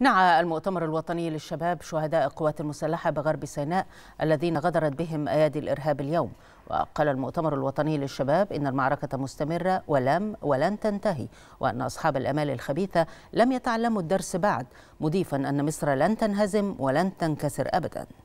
نعى المؤتمر الوطني للشباب شهداء القوات المسلحة بغرب سيناء الذين غدرت بهم أيادي الإرهاب اليوم وقال المؤتمر الوطني للشباب إن المعركة مستمرة ولم ولن تنتهي وأن أصحاب الأمال الخبيثة لم يتعلموا الدرس بعد مضيفا أن مصر لن تنهزم ولن تنكسر أبداً